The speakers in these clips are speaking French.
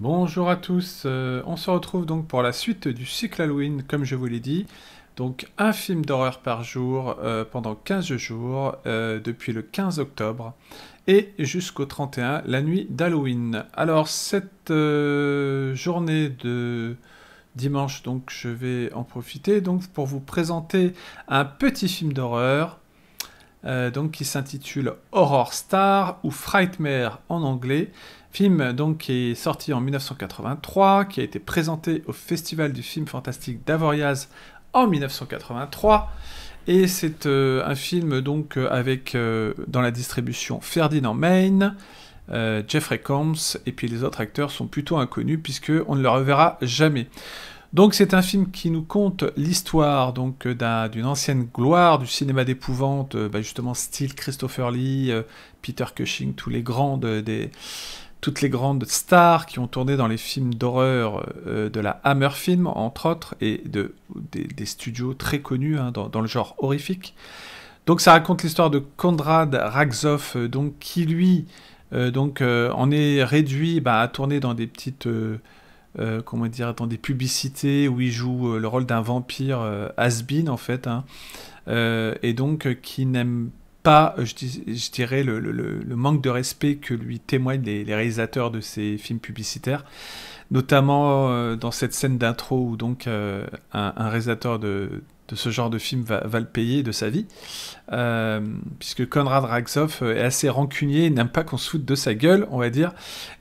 Bonjour à tous, euh, on se retrouve donc pour la suite du cycle Halloween comme je vous l'ai dit. Donc un film d'horreur par jour euh, pendant 15 jours euh, depuis le 15 octobre et jusqu'au 31 la nuit d'Halloween. Alors cette journée de dimanche donc je vais en profiter donc pour vous présenter un petit film d'horreur donc qui s'intitule Horror Star ou Frightmare en anglais Film donc qui est sorti en 1983, qui a été présenté au Festival du film fantastique d'Avoriaz en 1983. Et c'est euh, un film donc euh, avec euh, dans la distribution Ferdinand Main, Jeffrey Combs, et puis les autres acteurs sont plutôt inconnus puisqu'on ne le reverra jamais. Donc c'est un film qui nous conte l'histoire donc d'une ancienne gloire du cinéma d'épouvante, bah, justement style Christopher Lee, Peter Cushing, tous les grands des toutes les grandes stars qui ont tourné dans les films d'horreur euh, de la Hammer Film, entre autres, et de, des, studios très connus hein, dans, le genre horrifique. Donc ça raconte l'histoire de Konrad Ragsov, euh, donc, qui lui euh, donc, en est réduit bah, à tourner dans des petites... comment dire, dans des publicités où il joue le rôle d'un vampire has-been en fait, hein, et donc qui n'aime pas, je, dirais, le, manque de respect que lui témoignent les, réalisateurs de ces films publicitaires, notamment euh, dans cette scène d'intro où donc euh, un, réalisateur de, ce genre de film va, le payer de sa vie, euh, puisque Konrad Raxoff est assez rancunier, n'aime pas qu'on se foute de sa gueule, on va dire,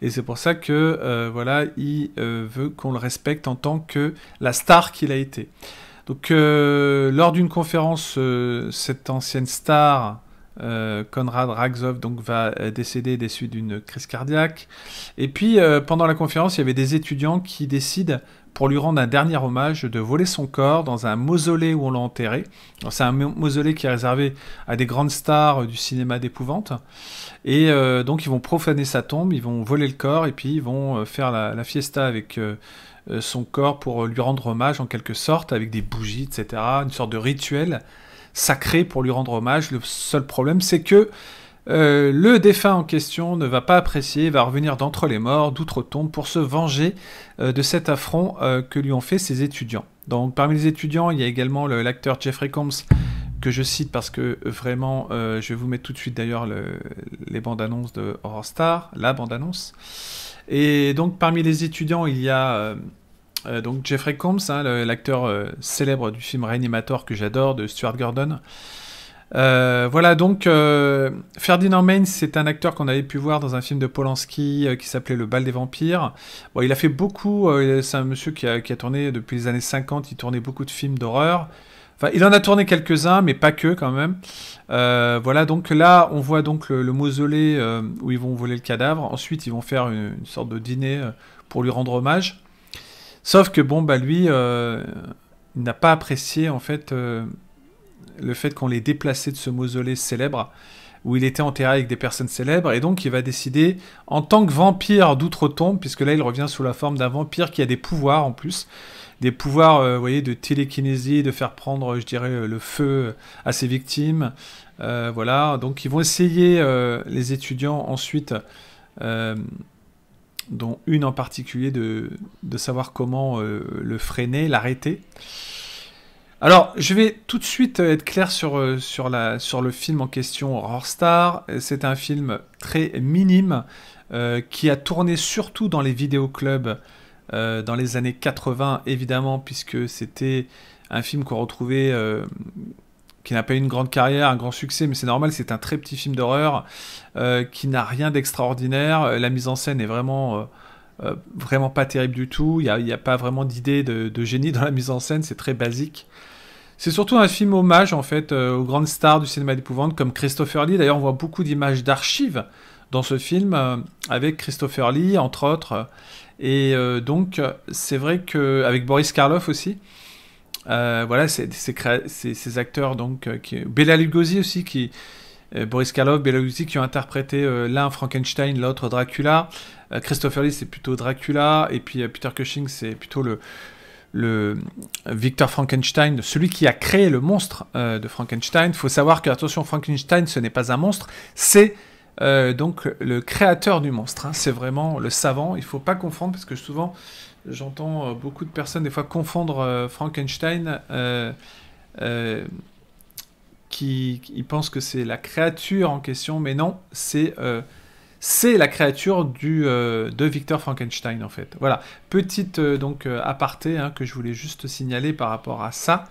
et c'est pour ça que voilà, il veut qu'on le respecte en tant que la star qu'il a été. Donc, lors d'une conférence, cette ancienne star Conrad euh, Konrad donc, va euh, décéder des suites d'une crise cardiaque. Et puis, euh, pendant la conférence, il y avait des étudiants qui décident, pour lui rendre un dernier hommage, de voler son corps dans un mausolée où on l'a enterré. C'est un mausolée qui est réservé à des grandes stars du cinéma d'épouvante. Et donc, ils vont profaner sa tombe, ils vont voler le corps, et puis ils vont faire la fiesta avec son corps pour lui rendre hommage, en quelque sorte, avec des bougies, etc. Une sorte de rituel sacré pour lui rendre hommage. Le seul problème, c'est que euh, le défunt en question ne va pas apprécier, va revenir d'entre les morts, d'outre-tombe, pour se venger euh, de cet affront euh, que lui ont fait ses étudiants. Donc parmi les étudiants, il y a également l'acteur Jeffrey Combs, que je cite parce que vraiment, je vais vous mettre tout de suite d'ailleurs les bandes annonces de Horror Star, la bande annonce. Et donc parmi les étudiants, il y a euh, donc Jeffrey Combs, hein, l'acteur euh, célèbre du film Reanimator que j'adore, de Stuart Gordon. Euh, voilà, donc Ferdinand Main, c'est un acteur qu'on avait pu voir dans un film de Polanski qui s'appelait Le Bal des Vampires. Bon, il a fait beaucoup, c'est un monsieur qui a, tourné depuis les années 50, il tournait beaucoup de films d'horreur. Enfin, il en a tourné quelques-uns, mais pas que quand même. voilà, donc là, on voit donc le, mausolée où ils vont voler le cadavre. Ensuite, ils vont faire une, sorte de dîner pour lui rendre hommage. Sauf que bon, bah lui, euh, il n'a pas apprécié en fait euh, le fait qu'on l'ait déplacé de ce mausolée célèbre où il était enterré avec des personnes célèbres, et donc il va décider, en tant que vampire d'outre-tombe, puisque là il revient sous la forme d'un vampire qui a des pouvoirs en plus, des pouvoirs, euh, vous voyez, de télékinésie, de faire prendre, je dirais, le feu à ses victimes, voilà, donc ils vont essayer, les étudiants ensuite, dont une en particulier de, savoir comment euh, le freiner, l'arrêter. Alors, je vais tout de suite euh, être clair sur, euh, sur, la, sur le film en question, Horror Star. C'est un film très minime qui a tourné surtout dans les vidéoclubs dans les années 80, évidemment, puisque c'était un film qu'on retrouvait qui n'a pas eu une grande carrière, un grand succès, mais c'est normal, c'est un très petit film d'horreur euh, qui n'a rien d'extraordinaire. Euh, la mise en scène est vraiment, euh, vraiment pas terrible du tout. Il n'y a, pas vraiment d'idée de, génie dans la mise en scène, c'est très basique. C'est surtout un film hommage en fait aux grandes stars du cinéma d'épouvante comme Christopher Lee. D'ailleurs, on voit beaucoup d'images d'archives dans ce film avec Christopher Lee entre autres. Et donc, c'est vrai qu'avec Boris Karloff aussi. Euh, voilà, ces, ces, acteurs, donc, euh, qui, Lugosi aussi, qui, euh, Boris Karloff, Bela Lugosi, qui ont interprété l'un Frankenstein, l'autre Dracula. Christopher Lee, c'est plutôt Dracula. Et puis Peter Cushing, c'est plutôt le, Victor Frankenstein, celui qui a créé le monstre de Frankenstein. Il faut savoir que, attention, Frankenstein, ce n'est pas un monstre, c'est. donc le créateur du monstre, hein. c'est vraiment le savant, il ne faut pas confondre parce que souvent J'entends euh, beaucoup de personnes des fois confondre euh, Frankenstein. Euh, qui, pensent que c'est la créature en question, mais non, c'est la créature de Victor Frankenstein en fait. Voilà, petite donc aparté hein, que je voulais juste signaler par rapport à ça.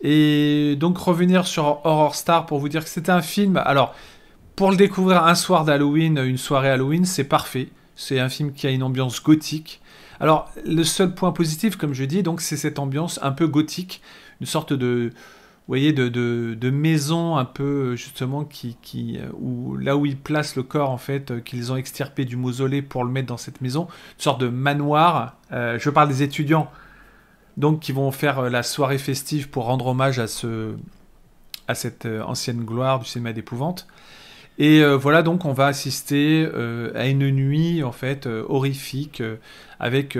Et donc revenir sur Horror Star pour vous dire que c'est un film. Alors pour le découvrir un soir d'Halloween, une soirée Halloween, c'est parfait. C'est un film qui a une ambiance gothique. Alors, le seul point positif, comme je dis, donc, c'est cette ambiance un peu gothique, une sorte de, maison, de, de, un peu justement qui, qui, euh, où, là où ils placent le corps en fait, euh, qu'ils ont extirpé du mausolée pour le mettre dans cette maison, une sorte de manoir. Euh, je parle des étudiants, donc qui vont faire la soirée festive pour rendre hommage à ce, à cette ancienne gloire du cinéma d'épouvante. Et euh, voilà, donc on va assister euh, à une nuit en fait euh, horrifique avec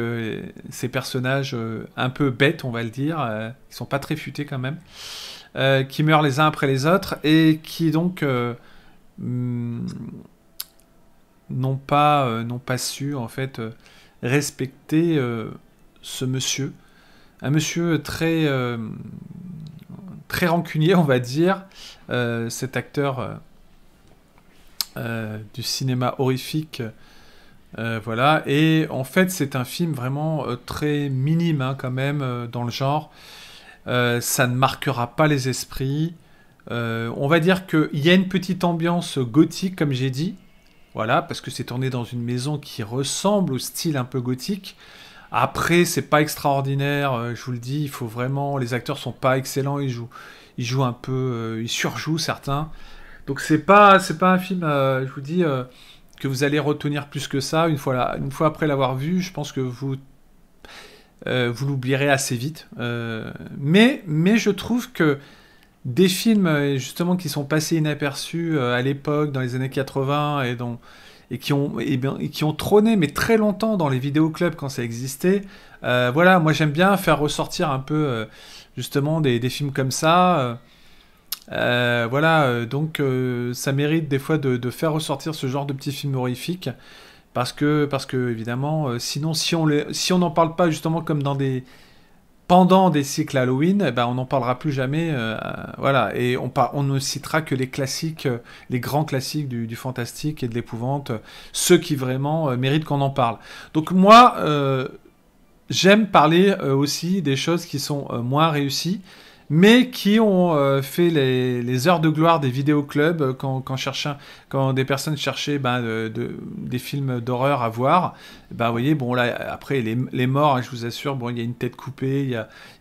ces personnages un peu bêtes, on va le dire, qui sont pas très futés quand même, qui meurent les uns après les autres et qui donc hmm, n'ont pas, pas su en fait respecter ce monsieur, un monsieur très très rancunier, on va dire, cet acteur euh, du cinéma horrifique. Euh, voilà, et en fait, c'est un film vraiment euh, très minime, hein, quand même, dans le genre. ça ne marquera pas les esprits. on va dire qu'il y a une petite ambiance gothique, comme j'ai dit, voilà, parce que c'est tourné dans une maison qui ressemble au style un peu gothique. Après, c'est pas extraordinaire, je vous le dis, il faut vraiment. Les acteurs sont pas excellents, ils jouent, ils jouent un peu, ils surjouent certains. Donc c'est pas c'est pas un film, euh, je vous dis, euh, que vous allez retenir plus que ça. Une fois, une fois après l'avoir vu, je pense que vous euh, vous l'oublierez assez vite. mais mais je trouve que des films justement qui sont passés inaperçus à l'époque, dans les années 80 et et qui ont eh bien, qui ont trôné mais très longtemps dans les vidéoclubs quand ça existait. voilà, moi j'aime bien faire ressortir un peu justement des, des, films comme ça. Euh, voilà, euh, donc euh, ça mérite des fois de, faire ressortir ce genre de petits films horrifiques. Parce que, parce que évidemment, sinon, si on n'en parle pas justement comme dans des. pendant des cycles Halloween, eh ben, on n'en parlera plus jamais. voilà, et on, ne citera que les classiques, les grands classiques du fantastique et de l'épouvante, ceux qui vraiment méritent qu'on en parle. Donc moi, j'aime parler aussi des choses qui sont moins réussies mais qui ont euh, fait les, heures de gloire des vidéoclubs euh, quand, quand, quand des personnes cherchaient ben, de, des films d'horreur à voir. Ben, vous voyez, bon, là, après, les, morts, hein, je vous assure, bon, il y a une tête coupée, il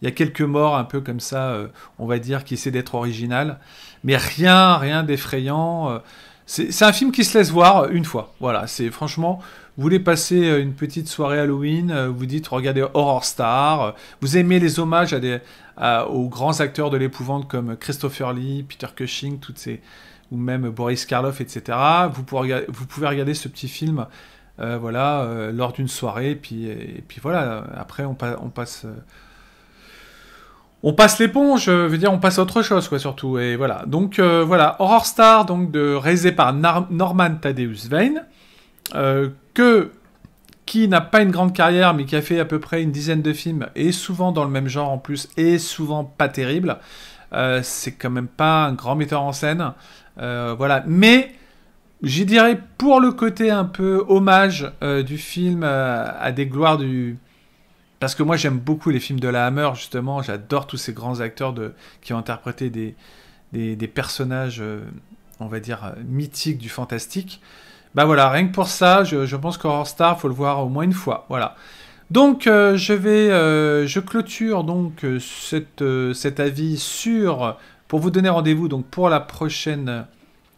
y a, quelques morts un peu comme ça, euh, on va dire, qui essaient d'être original, mais rien, rien d'effrayant. c'est un film qui se laisse voir une fois. Voilà, c'est franchement, vous voulez passer euh, une petite soirée Halloween, euh, vous dites regardez Horror Star, euh, vous aimez les hommages aux grands acteurs de l'épouvante comme Christopher Lee, Peter Cushing, toutes ces, ou même Boris Karloff, etc. Vous pouvez, regarder ce petit film voilà, lors d'une soirée, et puis, voilà, après on, passe... on passe l'éponge, je veux dire, on passe à autre chose, quoi, surtout. Et voilà. Donc, voilà, Horror Star, donc, de, réalisé par Norman Thaddeus Vane, qui n'a pas une grande carrière, mais qui a fait à peu près une dizaine de films, et souvent dans le même genre en plus, et souvent pas terrible, euh, c'est quand même pas un grand metteur en scène. Euh, voilà. Mais j'y dirais pour le côté un peu hommage euh, du film à des gloires du. Parce que moi j'aime beaucoup les films de la Hammer, justement. J'adore tous ces grands acteurs de... qui ont interprété des... des personnages, on va dire, mythiques du fantastique. Bah voilà, rien que pour ça, je, pense qu'Horror Star, faut le voir au moins une fois. Voilà. Donc euh, je vais, euh, je clôture donc euh, cet avis sur, pour vous donner rendez-vous donc pour la prochaine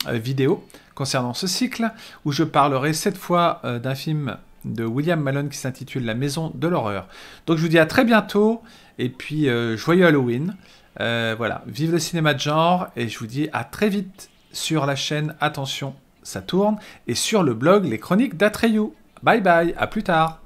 vidéo concernant ce cycle où je parlerai cette fois d'un film de William Malone qui s'intitule La Maison de l'horreur. Donc je vous dis à très bientôt et puis joyeux Halloween. voilà, vive le cinéma de genre et je vous dis à très vite sur la chaîne Attention ça tourne, et sur le blog Les Chroniques d'Atreyu. Bye bye, à plus tard